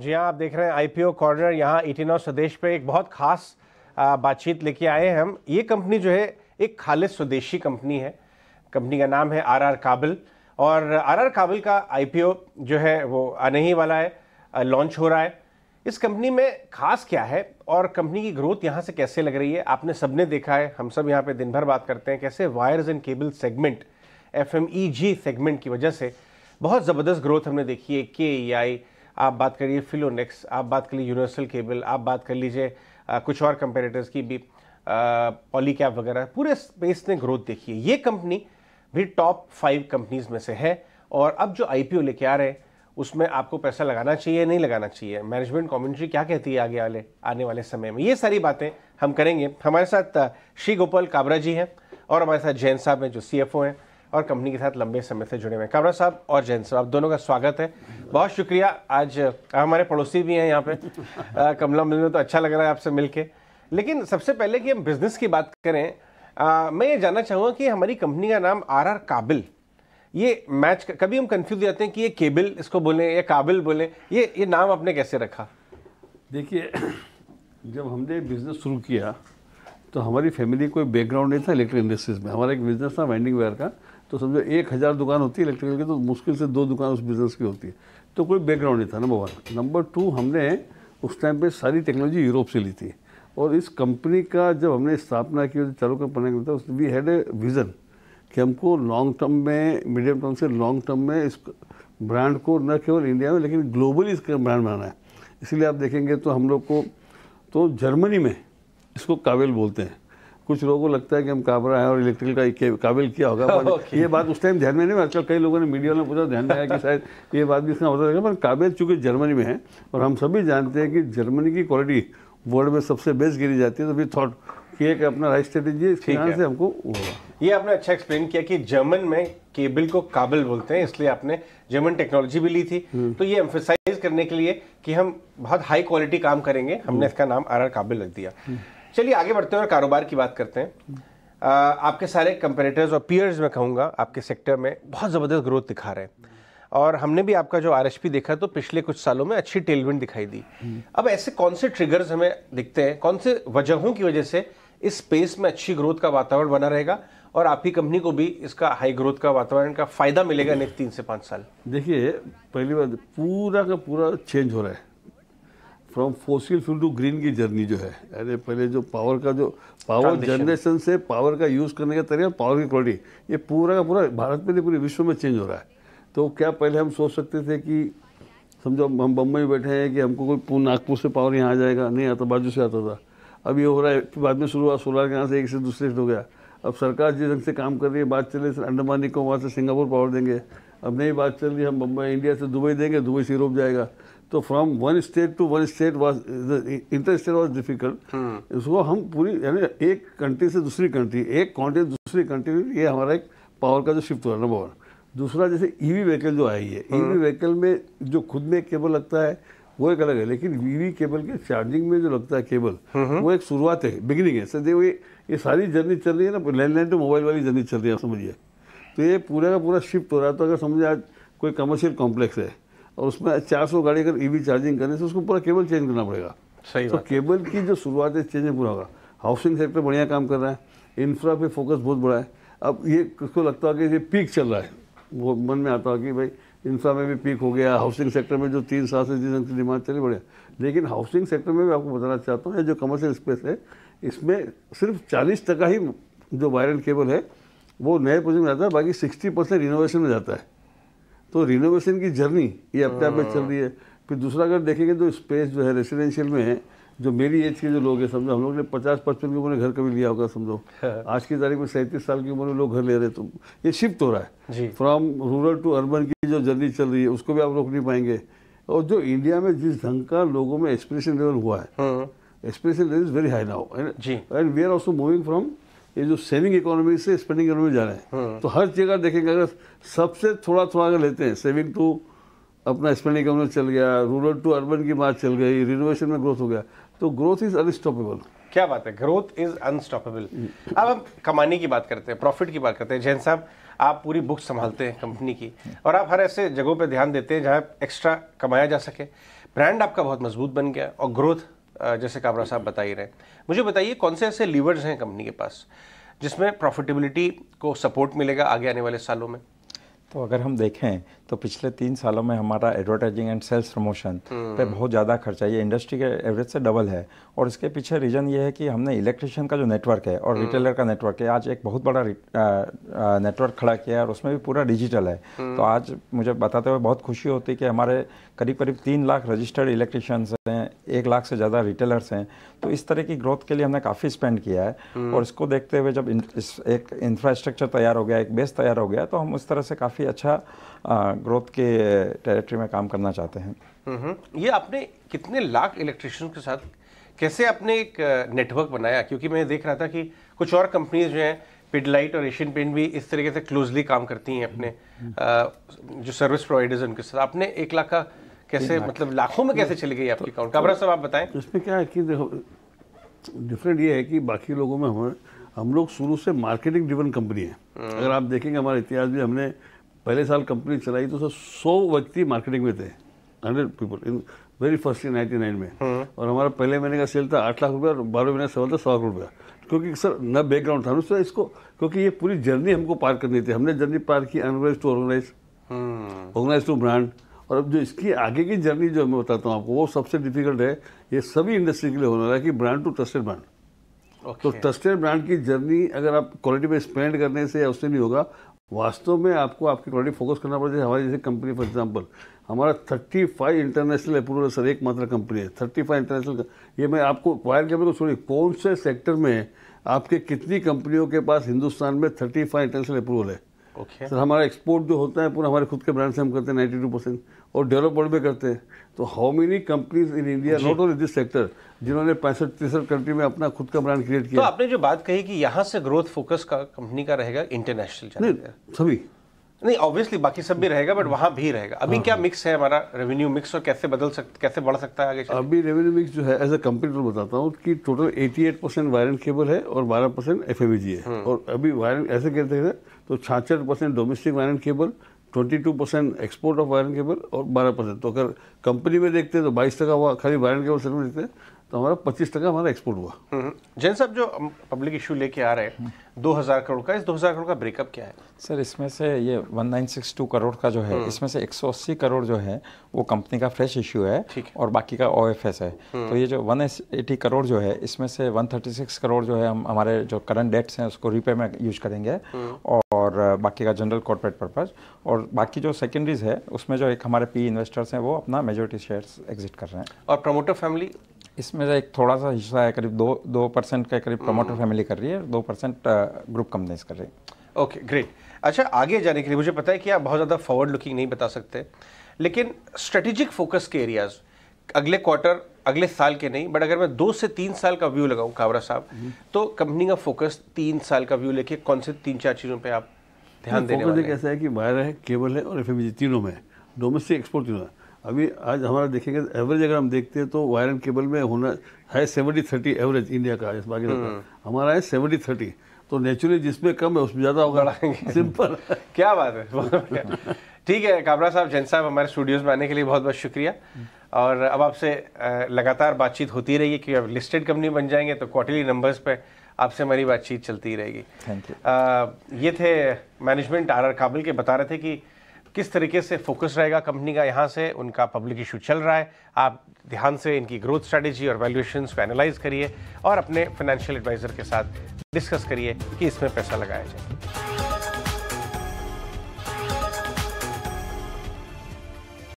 जी हाँ आप देख रहे हैं आईपीओ कॉर्नर यहाँ इटिनो e स्वदेश पे एक बहुत खास बातचीत लेके आए हैं हम ये कंपनी जो है एक खालिद स्वदेशी कंपनी है कंपनी का नाम है आरआर काबिल और आरआर काबिल का आईपीओ जो है वो आने ही वाला है लॉन्च हो रहा है इस कंपनी में खास क्या है और कंपनी की ग्रोथ यहाँ से कैसे लग रही है आपने सबने देखा है हम सब यहाँ पर दिन भर बात करते हैं कैसे wires and cable segment F segment की वजह से बहुत ज़बरदस्त ग्रोथ हमने देखी है के ई आई आप बात करिए फिलोनेक्स आप बात करिए यूनिवर्सल केबल आप बात कर लीजिए कुछ और कंपेरेटर्स की भी पॉलीकैप वगैरह पूरे स्पेस ने ग्रोथ देखी है ये कंपनी भी टॉप फाइव कंपनीज में से है और अब जो आई लेके आ रहे हैं उसमें आपको पैसा लगाना चाहिए नहीं लगाना चाहिए मैनेजमेंट कमेंट्री क्या कहती है आगे वाले आने वाले समय में ये सारी बातें हम करेंगे हमारे साथ श्री गोपाल काबरा जी हैं और हमारे साथ जैन साहब हैं जो सी हैं और कंपनी के साथ लंबे समय से जुड़े हुए हैं कामरा साहब और जैन साहब आप दोनों का स्वागत है बहुत शुक्रिया आज हमारे पड़ोसी भी हैं यहाँ पे कमला मिल तो अच्छा लग रहा है आपसे मिलके लेकिन सबसे पहले कि हम बिज़नेस की बात करें आ, मैं ये जानना चाहूँगा कि हमारी कंपनी का नाम आर आर काबिल ये मैच कभी हम कन्फ्यूज जाते हैं कि ये केबिल इसको बोलें या काबिल बोलें ये ये नाम आपने कैसे रखा देखिए जब हमने बिज़नेस शुरू किया तो हमारी फैमिली कोई बैकग्राउंड नहीं था इलेक्ट्रिक इंडस्ट्रीज में हमारा एक बिज़नेस था वाइंडिंग वेयर का तो समझो एक हज़ार दुकान होती है इलेक्ट्रिकल की तो मुश्किल से दो दुकान उस बिज़नेस की होती है तो कोई बैकग्राउंड नहीं था नंबर वन नंबर टू हमने उस टाइम पे सारी टेक्नोलॉजी यूरोप से ली थी और इस कंपनी का जब हमने स्थापना की चालू कर का के उस वी हैड ए विज़न कि हमको लॉन्ग टर्म में मीडियम टर्म से लॉन्ग टर्म में इस ब्रांड को न केवल इंडिया में लेकिन ग्लोबली इसका ब्रांड बनाना है इसलिए आप देखेंगे तो हम लोग को तो जर्मनी में इसको कावेल बोलते हैं कुछ लोगों को लगता है कि हम काबरा हैं और इलेक्ट्रिकल का काबिल किया होगा okay. ये बात उस टाइम ध्यान में नहीं आजकल कई लोगों ने मीडिया में पूछा ध्यान दिया कि शायद ये बात भी इसमें होता रहेगा पर काबिल चूंकि जर्मनी में है और हम सभी जानते हैं कि जर्मनी की क्वालिटी वर्ल्ड में सबसे बेस्ट गिरी जाती है तो वी थॉट कि एक अपना राइट स्ट्रेटेजी ठीक है से हमको ये आपने अच्छा एक्सप्लेन किया कि जर्मन में केबल को काबिल बोलते हैं इसलिए आपने जर्मन टेक्नोलॉजी भी ली थी हम्म। तो ये एम्फोसाइज करने के लिए कि हम बहुत हाई क्वालिटी काम करेंगे हमने हम्म। इसका नाम आर आर काबिल रख दिया हम्म। चलिए आगे बढ़ते हैं और कारोबार की बात करते हैं आपके सारे कंपेरेटर्स और पीयर्स में कहूँगा आपके सेक्टर में बहुत ज़बरदस्त ग्रोथ दिखा रहे हैं और हमने भी आपका जो आर देखा तो पिछले कुछ सालों में अच्छी टेलविंड दिखाई दी अब ऐसे कौन से ट्रिगर्स हमें दिखते हैं कौन से वजहों की वजह से इस स्पेस में अच्छी ग्रोथ का वातावरण बना रहेगा और आपकी कंपनी को भी इसका हाई ग्रोथ का वातावरण का फायदा मिलेगा नेक्स्ट तीन से पाँच साल देखिए पहली बात पूरा का पूरा चेंज हो रहा है from fossil fuel to green की जर्नी जो है अरे पहले जो पावर का जो पावर जनरेशन से पावर का यूज़ करने का तरीका पावर की क्वालिटी ये पूरा का पूरा भारत में नहीं पूरे विश्व में चेंज हो रहा है तो क्या पहले हम सोच सकते थे कि समझो हम बम्बई बैठे हैं कि हमको कोई नागपुर से पावर यहाँ आ जाएगा नहीं आता बाजू से आता था अब ये हो रहा है बाद में शुरू हुआ सोलर के यहाँ से एक से दूसरे से हो गया अब सरकार जिस ढंग से काम कर रही है बात चल चले अंडमान निकोबार से सिंगापुर पावर देंगे अब नई बात चल रही है हम बम्बई इंडिया से दुबई देंगे दुबई से यूरोप जाएगा तो from one state to one state was inter state was difficult उसको हम पूरी यानी एक कंट्री से दूसरी कंट्री एक कॉन्टिनेंट दूसरी कंट्री ये हमारा एक पावर का जो शिफ्ट हुआ नंबर वन दूसरा जैसे ईवी e व्हीकल जो आई है ईवी e व्हीकल हाँ। में जो खुद में केबल लगता है वो एक अलग है लेकिन वी e केबल के चार्जिंग में जो लगता है केबल हाँ, हाँ। वो एक शुरुआत है बिगिनिंग है सर देखो ये ये सारी जर्नी चल रही है ना लैंडलाइन टू मोबाइल वाली जर्नी चल रही है समझिए तो ये पूरा का पूरा शिफ्ट हो रहा है तो अगर समझिए आज कोई कमर्शियल कॉम्प्लेक्स है और उसमें चार सौ गाड़ी अगर ईवी चार्जिंग करने से उसको पूरा केबल चेंज करना पड़ेगा सही तो केबल की जो शुरुआत है चेंज पूरा होगा हाउसिंग सेक्टर बढ़िया काम कर रहा है इंफ्रा पे फोकस बहुत बड़ा है अब ये उसको लगता है कि ये पीक चल रहा है वो मन में आता है कि भाई इंफ्रा में भी पीक हो गया हाउसिंग सेक्टर में जो तीन साल से जिस से डिमांड चली बढ़िया लेकिन हाउसिंग सेक्टर में भी आपको बताना चाहता हूँ जो कमर्शियल स्पेस है इसमें सिर्फ चालीस ही जो वायरल केबल है वो नए प्रोजेक्ट में जाता है बाकी सिक्सटी परसेंट रिनोवेशन में जाता है तो रिनोवेशन की जर्नी ये अपने आप में चल रही है हाँ। फिर दूसरा अगर देखेंगे तो स्पेस जो है रेसिडेंशियल में है जो मेरी एज के जो लोग हैं समझो हम लोग ने पचास पचपन की उम्र में घर कभी लिया होगा समझो हाँ। आज की तारीख में सैंतीस साल की उम्र में लोग घर ले रहे तो ये शिफ्ट हो रहा है फ्रॉम रूरल टू अर्बन की जो जर्नी चल रही है उसको भी आप रोक नहीं पाएंगे और जो इंडिया में जिस ढंग का लोगों में एक्सप्रेशन लेवल हुआ है expression level is very high now and we are also moving from ये जो सेविंग इकोनॉमी से स्पेंडिंग इकोनॉमी जा रहे हैं हाँ। तो हर जगह देखेंगे अगर सबसे थोड़ा थोड़ा अगर लेते हैं सेविंग टू अपना स्पेंडिंग इकोनॉमी चल गया रूरल टू अर्बन की बात चल गई रिनोवेशन में ग्रोथ हो गया तो ग्रोथ इज अनस्टॉपेबल क्या बात है ग्रोथ इज अनस्टॉपेबल अब हम कमाने की बात करते हैं प्रॉफिट की बात करते हैं जैन साहब आप पूरी बुक संभालते हैं कंपनी की और आप हर ऐसे जगहों पर ध्यान देते हैं जहाँ एक्स्ट्रा कमाया जा सके ब्रांड आपका बहुत मजबूत बन गया और ग्रोथ जैसे कामरा साहब बता ही रहे मुझे बताइए कौन से ऐसे लीवर्स हैं कंपनी के पास जिसमें प्रॉफिटेबिलिटी को सपोर्ट मिलेगा आगे आने वाले सालों में तो अगर हम देखें तो पिछले तीन सालों में हमारा एडवर्टाइजिंग एंड सेल्स प्रमोशन पे बहुत ज़्यादा खर्चा है ये इंडस्ट्री के एवरेज से डबल है और इसके पीछे रीज़न ये है कि हमने इलेक्ट्रिशियन का जो नेटवर्क है और रिटेलर हम्म। का नेटवर्क है आज एक बहुत बड़ा नेटवर्क खड़ा किया है और उसमें भी पूरा डिजिटल है हम्म। तो आज मुझे बताते हुए बहुत खुशी होती है कि हमारे करीब करीब तीन लाख रजिस्टर्ड इलेक्ट्रिशियंस हैं एक लाख से ज़्यादा रिटेलर्स हैं तो इस तरह की ग्रोथ के लिए हमने काफ़ी स्पेंड किया है हम्म। और इसको देखते हुए जब एक इंफ्रास्ट्रक्चर तैयार हो गया एक बेस तैयार हो गया तो हम उस तरह से काफ़ी काफ़ी अच्छा ग्रोथ के टेरिटरी में काम करना चाहते हैं ये आपने कितने लाख इलेक्ट्रिशियन के साथ कैसे आपने एक नेटवर्क बनाया क्योंकि मैं देख रहा था कि कुछ और कंपनीज जो हैं पिडलाइट और एशियन पेंट भी इस तरीके से क्लोजली काम करती हैं अपने जो सर्विस प्रोवाइडर्स उनके साथ आपने एक लाख का कैसे मतलब लाखों में कैसे चली गई आपकी अकाउंट तो- काबरा साहब आप बताएं इसमें क्या है कि देखो डिफरेंट ये है कि बाकी लोगों में हमें हम लोग शुरू से मार्केटिंग ड्रिवन कंपनी है अगर आप देखेंगे हमारा इतिहास भी हमने पहले साल कंपनी चलाई तो सर सौ व्यक्ति मार्केटिंग में थे hundred people in very first in ninety nine में हम्म। और हमारा पहले महीने का सेल था आठ लाख रुपया और बारह महीने का सेल था सौ लाख रुपया क्योंकि सर न बैकग्राउंड था उससे इसको क्योंकि ये पूरी जर्नी हमको पार करनी थी हमने जर्नी पार की unorganise to organise organise to brand और अब जो इसकी आगे की जर्नी जो मैं बताता हूँ आपको वो सबसे डिफिकल्ट है ये सभी इंडस्ट्री के लिए होने लगा है कि ब्रांड टू ट्रस्टेड ब्रांड तो ट्रस्टेड ब्रांड की जर्नी अगर आप क्वालिटी पे स्पेंड करने से उससे नहीं होगा वास्तव में आपको आपकी क्वालिटी फोकस करना पड़ता है हमारी जैसे कंपनी फॉर एग्जांपल हमारा 35 इंटरनेशनल अप्रूवल सर एकमात्र कंपनी है 35 इंटरनेशनल ये मैं आपको वायर के को छोड़िए कौन से सेक्टर में आपके कितनी कंपनियों के पास हिंदुस्तान में 35 इंटरनेशनल अप्रूवल है ओके सर हमारा एक्सपोर्ट जो होता है पूरा हमारे खुद के ब्रांड से हम करते हैं नाइन्टी टू परसेंट और डेवलप वर्ल्ड में करते हैं तो how many companies in India not only this sector जिन्होंने पैंसठ तिरसठ कंट्री में अपना खुद का ब्रांड क्रिएट तो किया तो आपने जो बात कही कि यहाँ से ग्रोथ फोकस का कंपनी का रहेगा इंटरनेशनल सभी नहीं ऑब्वियसली बाकी सब भी रहेगा बट वहाँ भी रहेगा अभी हाँ, क्या मिक्स हाँ। है हमारा रेवेन्यू मिक्स और कैसे बदल सक कैसे बढ़ सकता है आगे अभी रेवेन्यू मिक्स जो है एज अ कंपनी बताता हूँ कि टोटल 88 परसेंट वायरन केबल है और 12 परसेंट एफ है हम्म। और अभी वायरन ऐसे कहते हैं तो छाछठ percent domestic wire and cable two percent export of wire and cable और बारह परसेंट तो अगर कंपनी में देखते हैं तो बाईस टका हुआ खाली वायरन केबल सर्विस देखते हैं तो हमारा पच्चीस टका हमारा एक्सपोर्ट हुआ हम्म, हम्म। जैन साहब जो पब्लिक इशू लेके आ रहे हैं दो हज़ार करोड़ का इस दो हज़ार करोड़ का ब्रेकअप क्या है सर इसमें से ये one nine six two crore का जो है हम्म। इसमें से एक सौ अस्सी करोड़ जो है वो कंपनी का फ्रेश इशू है और बाकी का ओ एफ एस है तो ये जो वन एटी करोड़ जो है इसमें से वन थर्टी सिक्स करोड़ जो है हम हमारे जो करंट डेट्स हैं उसको रिपे में यूज करेंगे और बाकी का जनरल कॉर्पोरेट पर्पज़ और बाकी जो सेकेंडरीज है उसमें जो एक हमारे पी इन्वेस्टर्स हैं वो अपना मेजोरिटी शेयर्स एग्जिट कर रहे हैं और प्रमोटर फैमिली इसमें से एक थोड़ा सा हिस्सा है करीब दो दो परसेंट का करीब प्रमोटर हम्म। फैमिली कर रही है दो परसेंट ग्रुप कंपनीज कर रही है ओके ग्रेट अच्छा आगे जाने के लिए मुझे पता है कि आप बहुत ज़्यादा फॉरवर्ड लुकिंग नहीं बता सकते लेकिन स्ट्रेटेजिक फोकस के एरियाज अगले क्वार्टर अगले साल के नहीं बट अगर मैं दो से तीन साल का व्यू लगाऊं कावरा साहब हम्म। तो कंपनी का फोकस तीन साल का व्यू लेके कौन से तीन चार चीज़ों पे आप ध्यान देने वाले कैसा है कि वायर है केबल है और एफ e तीनों में डोमेस्टिक एक्सपोर्ट तीनों है अभी आज हमारा देखेंगे एवरेज अगर हम देखते हैं तो वायर एंड केबल में होना है सेवेंटी थर्टी एवरेज इंडिया का इस बाकी हम्म। हमारा है सेवेंटी थर्टी तो नेचुरली जिसमें कम है उसमें ज़्यादा होगा सिंपल क्या बात है ठीक है काबरा साहब जैन साहब हमारे स्टूडियोज़ में आने के लिए बहुत बहुत शुक्रिया और अब आपसे लगातार बातचीत होती रही क्योंकि अब लिस्टेड कंपनी बन जाएंगे तो क्वार्टरली नंबर्स पर आपसे हमारी बातचीत चलती रहेगी थैंक यू ये थे मैनेजमेंट आर आर काबिल के बता रहे थे कि किस तरीके से फोकस रहेगा कंपनी का यहाँ से उनका पब्लिक इशू चल रहा है आप ध्यान से इनकी ग्रोथ स्ट्रेटेजी और वैल्यूएशन को एनालाइज करिए और अपने फाइनेंशियल एडवाइज़र के साथ डिस्कस करिए कि इसमें पैसा लगाया जाए